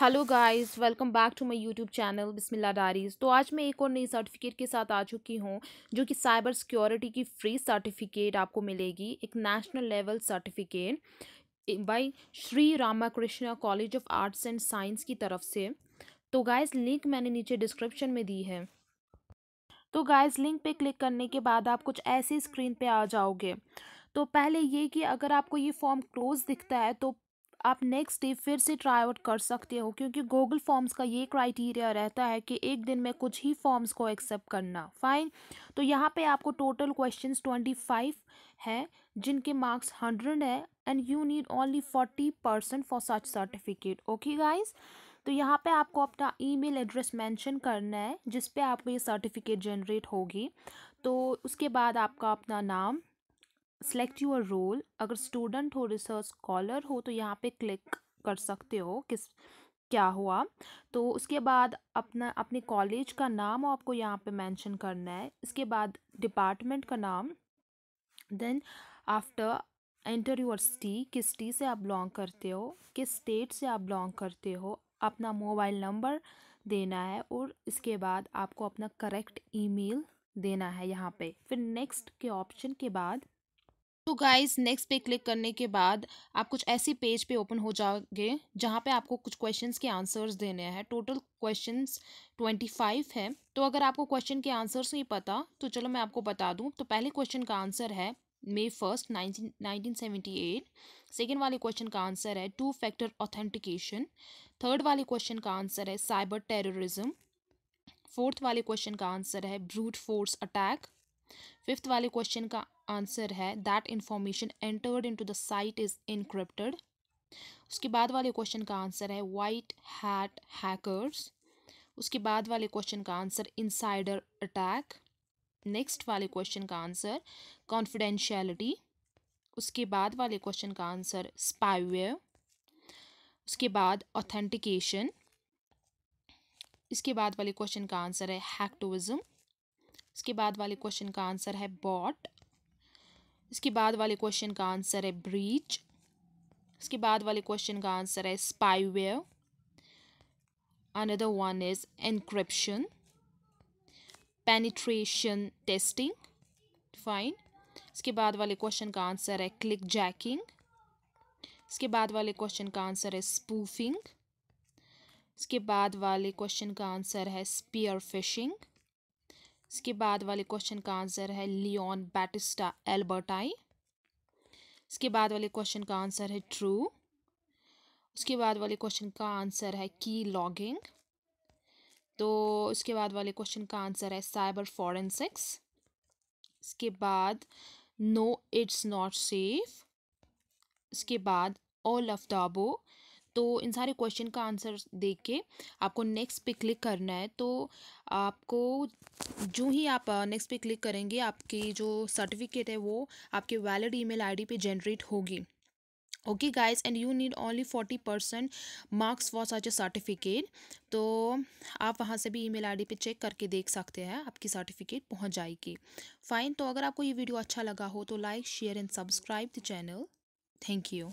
hello guys welcome back to my YouTube channel Bismillah diaries तो आज मैं एक और नई सर्टिफिकेट के साथ आ चुकी हूँ जो कि साइबर सिक्योरिटी की फ्री सर्टिफिकेट आपको मिलेगी एक national level certificate by Shri Ramakrishna college of arts and science की तरफ से तो गाइस लिंक मैंने नीचे डिस्क्रिप्शन में दी है तो गाइज़ लिंक पर क्लिक करने के बाद आप कुछ ऐसे स्क्रीन पर आ जाओगे तो पहले ये कि अगर आपको ये फॉर्म क्लोज दिखता है तो आप नेक्स्ट डे फिर से ट्राई आउट कर सकते हो क्योंकि गूगल फॉर्म्स का ये क्राइटेरिया रहता है कि एक दिन में कुछ ही फॉर्म्स को एक्सेप्ट करना फाइन तो यहाँ पे आपको टोटल क्वेश्चन ट्वेंटी फाइव है जिनके मार्क्स हंड्रेड है and you need only forty percent for such certificate okay guys तो यहाँ पे आपको अपना ईमेल एड्रेस मेंशन करना है जिस पे आपको ये सर्टिफिकेट जनरेट होगी तो उसके बाद आपका अपना नाम सेलेक्ट यूर रोल अगर स्टूडेंट हो रिसर्च स्कॉलर हो तो यहाँ पे क्लिक कर सकते हो किस क्या हुआ तो उसके बाद अपना अपने कॉलेज का नाम आपको यहाँ पे मेंशन करना है इसके बाद डिपार्टमेंट का नाम then after enter your city किस सिटी से आप बिलोंग करते हो किस स्टेट से आप बिलोंग करते हो अपना मोबाइल नंबर देना है और इसके बाद आपको अपना करेक्ट ईमेल देना है यहाँ पे फिर नेक्स्ट के ऑप्शन के बाद तो गाइस नेक्स्ट पे क्लिक करने के बाद आप कुछ ऐसी पेज पे ओपन हो जाओगे जहाँ पे आपको कुछ क्वेश्चंस के आंसर्स देने हैं टोटल क्वेश्चंस ट्वेंटी फाइव है तो अगर आपको क्वेश्चन के आंसर्स नहीं पता तो चलो मैं आपको बता दूँ तो पहले क्वेश्चन का आंसर है May first nineteen nineteen seventy eight second वाले क्वेश्चन का आंसर है टू फैक्टर ऑथेंटिकेशन थर्ड वाले क्वेश्चन का आंसर है साइबर टेररिज्म फोर्थ वाले क्वेश्चन का आंसर है ब्रूट फोर्स अटैक फिफ्थ वाले क्वेश्चन का आंसर है that information entered into the site is encrypted उसके बाद वाले क्वेश्चन का आंसर है वाइट हैट हैकर्स उसके बाद वाले क्वेश्चन का आंसर इनसाइडर अटैक नेक्स्ट वाले क्वेश्चन का आंसर कॉन्फिडेंशियलिटी उसके बाद वाले क्वेश्चन का आंसर स्पाइवे उसके बाद ऑथेंटिकेशन इसके बाद वाले क्वेश्चन का आंसर है हैक्टोविज्म उसके बाद वाले क्वेश्चन का आंसर है बॉट इसके बाद वाले क्वेश्चन का आंसर है ब्रीच इसके बाद वाले क्वेश्चन का आंसर है spyware another one is encryption penetration testing fine इसके बाद वाले क्वेश्चन का आंसर है क्लिक जैकिंग इसके बाद वाले क्वेश्चन का आंसर है स्पूफिंग इसके बाद वाले क्वेश्चन का आंसर है स्पीयर फिशिंग इसके बाद वाले क्वेश्चन का आंसर है लियोन बैटिस्टा एल्बर्टाई इसके बाद वाले क्वेश्चन का आंसर है ट्रू उसके बाद वाले क्वेश्चन का आंसर है की लॉगिंग तो उसके बाद वाले क्वेश्चन का आंसर है साइबर फॉरेंसिक्स इसके बाद नो इट्स नॉट सेफ इसके बाद ऑल ऑफ दाबो तो इन सारे क्वेश्चन का आंसर देख के आपको नेक्स्ट पे क्लिक करना है तो आपको जो ही आप नेक्स्ट पे क्लिक करेंगे आपकी जो सर्टिफिकेट है वो आपके वैलिड ईमेल आईडी पे जनरेट होगी okay guys and you need only forty percent marks for such a certificate तो आप वहाँ से भी ईमेल आईडी पे चेक करके देख सकते हैं आपकी सर्टिफिकेट पहुँच जाएगी फाइन तो अगर आपको ये वीडियो अच्छा लगा हो तो like share and subscribe the channel thank you